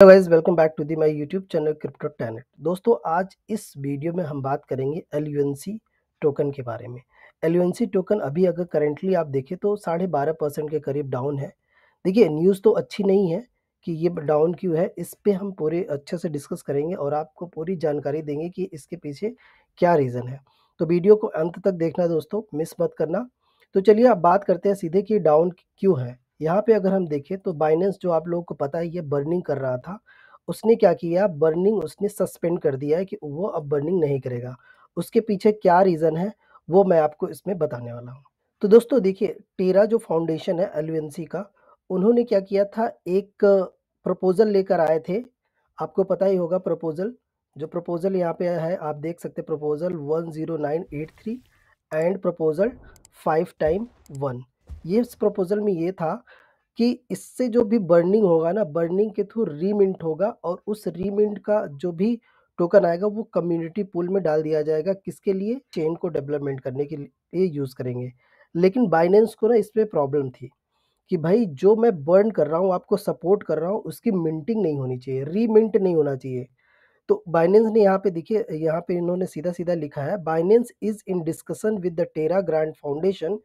Hello guys welcome back to the my YouTube channel crypto tenet दोस्तों आज इस video में हम बात करेंगे एल टोकन के बारे में एल टोकन अभी अगर करेंटली आप देखें तो साढ़े बारह परसेंट के करीब डाउन है देखिए न्यूज़ तो अच्छी नहीं है कि ये डाउन क्यों है इस पर हम पूरे अच्छे से डिस्कस करेंगे और आपको पूरी जानकारी देंगे कि इसके पीछे क्या रीज़न है तो वीडियो को अंत तक देखना दोस्तों मिस मत करना तो चलिए आप बात करते हैं सीधे कि डाउन क्यों है यहाँ पे अगर हम देखें तो बाइनेंस जो आप लोगों को पता है ये बर्निंग कर रहा था उसने क्या किया बर्निंग उसने सस्पेंड कर दिया है कि वो अब बर्निंग नहीं करेगा उसके पीछे क्या रीज़न है वो मैं आपको इसमें बताने वाला हूँ तो दोस्तों देखिए टेरा जो फाउंडेशन है एल का उन्होंने क्या किया था एक प्रपोज़ल लेकर आए थे आपको पता ही होगा प्रपोज़ल जो प्रपोज़ल यहाँ पे है आप देख सकते proposal one zero nine eight three and proposal five time one ये इस प्रपोजल में ये था कि इससे जो भी बर्निंग होगा ना बर्निंग के थ्रू रीमिंट होगा और उस रीमिंट का जो भी टोकन आएगा वो कम्युनिटी पूल में डाल दिया जाएगा किसके लिए चेन को डेवलपमेंट करने के लिए यूज़ करेंगे लेकिन बाइनेंस को ना इसमें प्रॉब्लम थी कि भाई जो मैं बर्न कर रहा हूँ आपको सपोर्ट कर रहा हूँ उसकी मिंटिंग नहीं होनी चाहिए रीमिंट नहीं होना चाहिए तो बाइनेंस ने यहाँ पे देखिए यहाँ पे इन्होंने सीधा सीधा लिखा है Binance is in discussion with the Terra grand foundation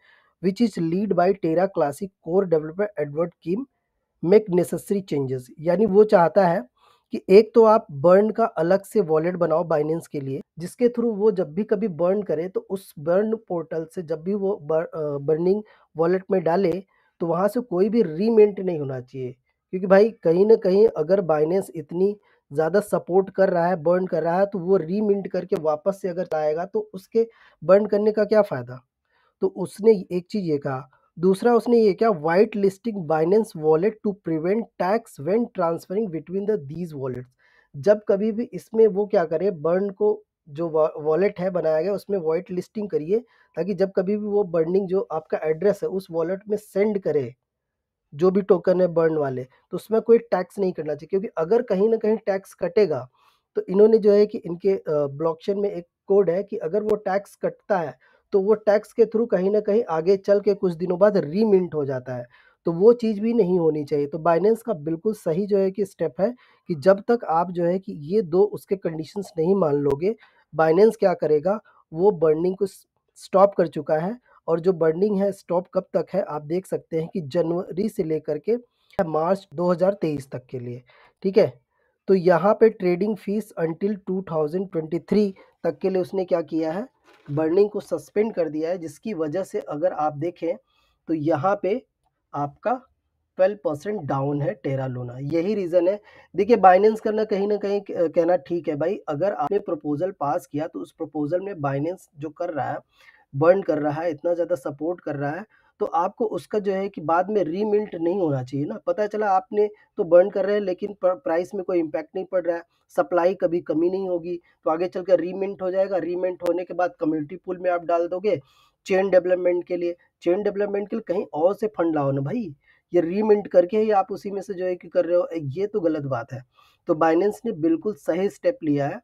which is lead by Terra classic core developer Edward Kim make necessary changes यानी वो चाहता है कि एक तो आप बर्न का अलग से वॉलेट बनाओ बाइनेंस के लिए जिसके थ्रू वो जब भी कभी बर्न करे तो उस बर्न पोर्टल से जब भी वो बर, बर्निंग वॉलेट में डाले तो वहाँ से कोई भी रीमेंट नहीं होना चाहिए क्योंकि भाई कहीं ना कहीं अगर बाइनेंस इतनी ज़्यादा सपोर्ट कर रहा है बर्न कर रहा है तो वो रीमिंट करके वापस से अगर आएगा तो उसके बर्न करने का क्या फ़ायदा तो उसने एक चीज़ ये कहा दूसरा उसने ये क्या white listing Binance wallet to prevent tax when transferring between the these wallet जब कभी भी इसमें वो क्या करे बर्न को जो वॉलेट है बनाया गया उसमें वाइट लिस्टिंग करिए ताकि जब कभी भी वो बर्निंग जो आपका एड्रेस है उस वॉलेट में सेंड करे जो भी टोकन है बर्न वाले तो उसमें कोई टैक्स नहीं करना चाहिए क्योंकि अगर कहीं ना कहीं टैक्स कटेगा तो इन्होंने जो है कि इनके ब्लॉकचेन में एक कोड है कि अगर वो टैक्स कटता है तो वो टैक्स के थ्रू कहीं ना कहीं आगे चल के कुछ दिनों बाद रीमिंट हो जाता है तो वो चीज़ भी नहीं होनी चाहिए तो बाइनेंस का बिल्कुल सही जो है कि स्टेप है कि जब तक आप जो है कि ये दो उसके कंडीशंस नहीं मान लोगे बाइनेंस क्या करेगा वो बर्निंग को स्टॉप कर चुका है और जो बर्निंग है स्टॉप कब तक है आप देख सकते हैं कि जनवरी से लेकर के मार्च 2023 तक के लिए ठीक है तो यहाँ पे ट्रेडिंग फीस अंटिल 2023 तक के लिए उसने क्या किया है बर्निंग को सस्पेंड कर दिया है जिसकी वजह से अगर आप देखें तो यहाँ पे आपका 12 परसेंट डाउन है टेरा लूना यही रीज़न है देखिए बाइनेंस करना कहीं ना कहीं कहना ठीक है भाई अगर आपने प्रपोजल पास किया तो उस प्रपोजल में बाइनेंस जो कर रहा है बर्न कर रहा है इतना ज़्यादा सपोर्ट कर रहा है तो आपको उसका जो है कि बाद में रीमिल्ट नहीं होना चाहिए ना पता चला आपने तो बर्न कर रहे हैं लेकिन प्राइस में कोई इम्पैक्ट नहीं पड़ रहा है सप्लाई कभी कमी नहीं होगी तो आगे चल कर रीमिंट हो जाएगा रीमिंट होने के बाद कम्युनिटी पुल में आप डाल दोगे चेन डेवलपमेंट के लिए चेन डेवलपमेंट के लिए कहीं और से फंड लाओ ना भाई ये रीमिंट करके ही आप उसी में से जो है कि कर रहे हो ये तो गलत बात है तो बाइनेंस ने बिल्कुल सही स्टेप लिया है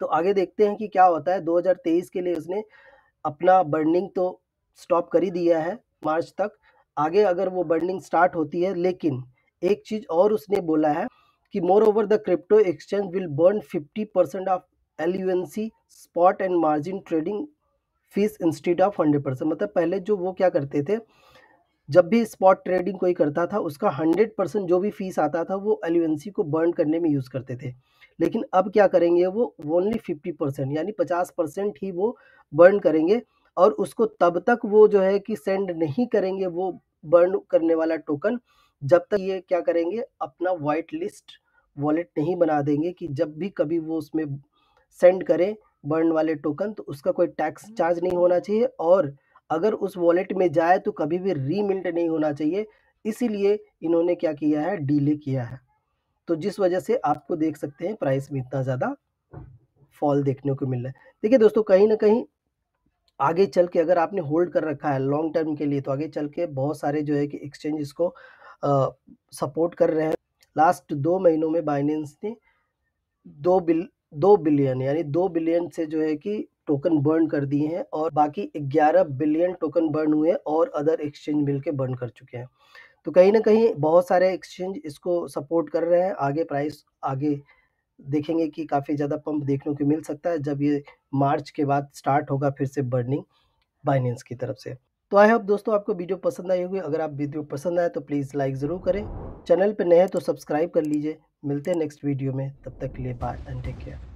तो आगे देखते हैं कि क्या होता है 2023 के लिए उसने अपना बर्निंग तो स्टॉप कर ही दिया है मार्च तक आगे अगर वो बर्निंग स्टार्ट होती है लेकिन एक चीज़ और उसने बोला है कि moreover the crypto exchange will burn 50 percent of L U N C spot and margin trading fees instead of hundred percent मतलब पहले जो वो क्या करते थे जब भी स्पॉट ट्रेडिंग कोई करता था उसका हंड्रेड परसेंट जो भी फीस आता था वो सी को बर्न करने में यूज़ करते थे लेकिन अब क्या करेंगे वो ओनली फिफ्टी परसेंट यानी पचास परसेंट ही वो बर्न करेंगे और उसको तब तक वो जो है कि सेंड नहीं करेंगे वो बर्न करने वाला टोकन जब तक ये क्या करेंगे अपना वाइट लिस्ट वॉलेट नहीं बना देंगे कि जब भी कभी वो उसमें सेंड करें बर्न वाले टोकन तो उसका कोई टैक्स हम्म। चार्ज नहीं होना चाहिए और अगर उस वॉलेट में जाए तो कभी भी रीमिल्ट नहीं होना चाहिए इसीलिए इन्होंने क्या किया है डीले किया है तो जिस वजह से आपको देख सकते हैं प्राइस में इतना ज़्यादा फॉल देखने को मिल रहा है देखिए दोस्तों कहीं ना कहीं आगे चल के अगर आपने होल्ड कर रखा है लॉन्ग टर्म के लिए तो आगे चल के बहुत सारे जो है कि एक्सचेंज इसको सपोर्ट कर रहे हैं लास्ट दो महीनों में बाइनेंस ने दो बिल दो बिलियन यानी दो बिलियन से जो है कि टोकन बर्न कर दिए हैं और बाकी ग्यारह बिलियन टोकन बर्न हुए हैं और अदर एक्सचेंज मिल के बर्न कर चुके हैं तो कहीं ना कहीं बहुत सारे एक्सचेंज इसको सपोर्ट कर रहे हैं आगे प्राइस आगे देखेंगे कि काफ़ी ज़्यादा पंप देखने को मिल सकता है जब ये मार्च के बाद स्टार्ट होगा फिर से बर्निंग बाइनेंस की तरफ से तो आई होप दोस्तों आपको वीडियो पसंद आई होगी अगर आप वीडियो पसंद आए तो प्लीज़ लाइक ज़रूर करें चैनल पर नए हैं तो सब्सक्राइब कर लीजिए मिलते हैं नेक्स्ट वीडियो में तब तक के लिए बाय एंड टेक केयर